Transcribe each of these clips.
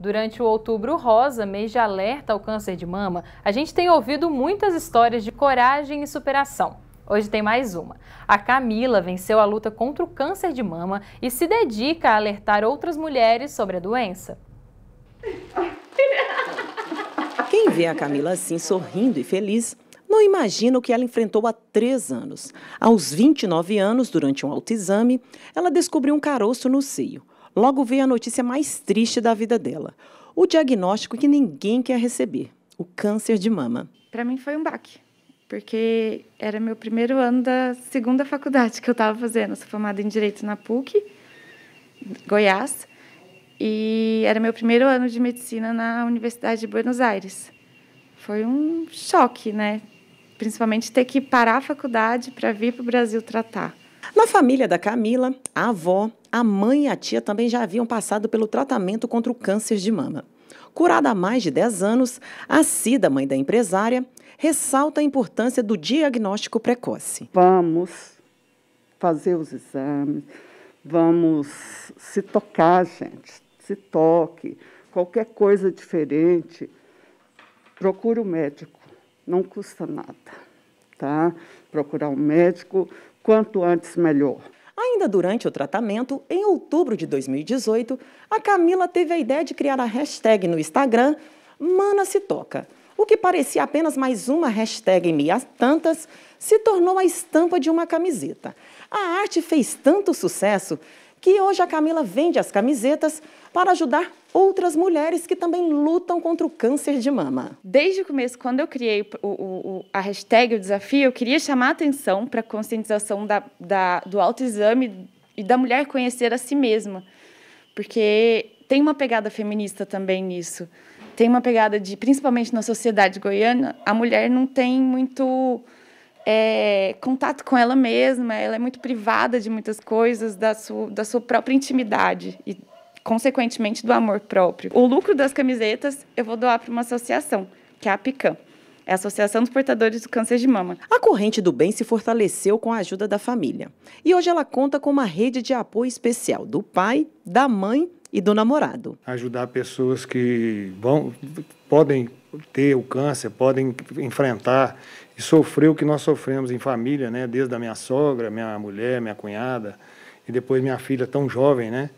Durante o Outubro Rosa, mês de alerta ao câncer de mama, a gente tem ouvido muitas histórias de coragem e superação. Hoje tem mais uma. A Camila venceu a luta contra o câncer de mama e se dedica a alertar outras mulheres sobre a doença. Quem vê a Camila assim sorrindo e feliz não imagina o que ela enfrentou há três anos. Aos 29 anos, durante um autoexame, ela descobriu um caroço no seio. Logo veio a notícia mais triste da vida dela: o diagnóstico que ninguém quer receber, o câncer de mama. Para mim foi um baque, porque era meu primeiro ano da segunda faculdade que eu estava fazendo. sou formada em Direito na PUC, Goiás, e era meu primeiro ano de medicina na Universidade de Buenos Aires. Foi um choque, né? Principalmente ter que parar a faculdade para vir para o Brasil tratar. Na família da Camila, a avó, a mãe e a tia também já haviam passado pelo tratamento contra o câncer de mama. Curada há mais de 10 anos, a Cida, mãe da empresária, ressalta a importância do diagnóstico precoce. Vamos fazer os exames, vamos se tocar, gente, se toque. Qualquer coisa diferente, procure o médico, não custa nada, tá? Procurar um médico, quanto antes melhor. Ainda durante o tratamento, em outubro de 2018, a Camila teve a ideia de criar a hashtag no Instagram Mana se toca. O que parecia apenas mais uma hashtag em meias tantas, se tornou a estampa de uma camiseta. A arte fez tanto sucesso que hoje a Camila vende as camisetas para ajudar outras mulheres que também lutam contra o câncer de mama. Desde o começo, quando eu criei o, o, a hashtag, o desafio, eu queria chamar a atenção para a conscientização da, da, do autoexame e da mulher conhecer a si mesma. Porque tem uma pegada feminista também nisso. Tem uma pegada de, principalmente na sociedade goiana, a mulher não tem muito é, contato com ela mesma, ela é muito privada de muitas coisas, da sua, da sua própria intimidade e, consequentemente, do amor próprio. O lucro das camisetas eu vou doar para uma associação, que é a PICAM. É a Associação dos Portadores do Câncer de Mama. A corrente do bem se fortaleceu com a ajuda da família. E hoje ela conta com uma rede de apoio especial do pai, da mãe e do namorado. Ajudar pessoas que vão, podem ter o câncer, podem enfrentar e sofreu o que nós sofremos em família, né? Desde a minha sogra, minha mulher, minha cunhada e depois minha filha tão jovem, né?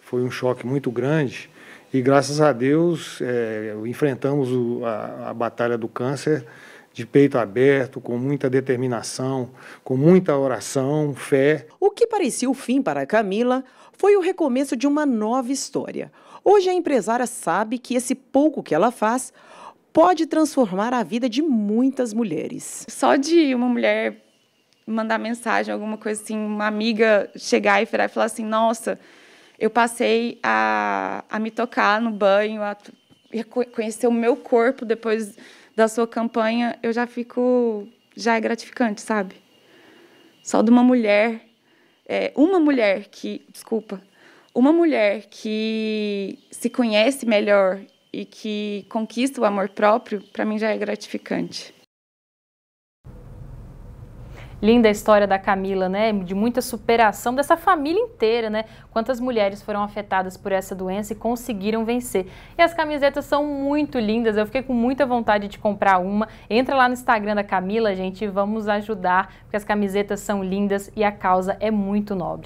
Foi um choque muito grande e graças a Deus é, enfrentamos o, a, a batalha do câncer de peito aberto, com muita determinação, com muita oração, fé. O que parecia o fim para Camila foi o recomeço de uma nova história. Hoje a empresária sabe que esse pouco que ela faz pode transformar a vida de muitas mulheres. Só de uma mulher mandar mensagem, alguma coisa assim, uma amiga chegar e virar e falar assim: Nossa, eu passei a, a me tocar no banho, a conhecer o meu corpo depois da sua campanha, eu já fico. Já é gratificante, sabe? Só de uma mulher. É, uma mulher que. Desculpa. Uma mulher que se conhece melhor e que conquista o amor próprio, para mim já é gratificante. Linda a história da Camila, né? De muita superação dessa família inteira, né? Quantas mulheres foram afetadas por essa doença e conseguiram vencer. E as camisetas são muito lindas, eu fiquei com muita vontade de comprar uma. Entra lá no Instagram da Camila, gente, e vamos ajudar, porque as camisetas são lindas e a causa é muito nobre.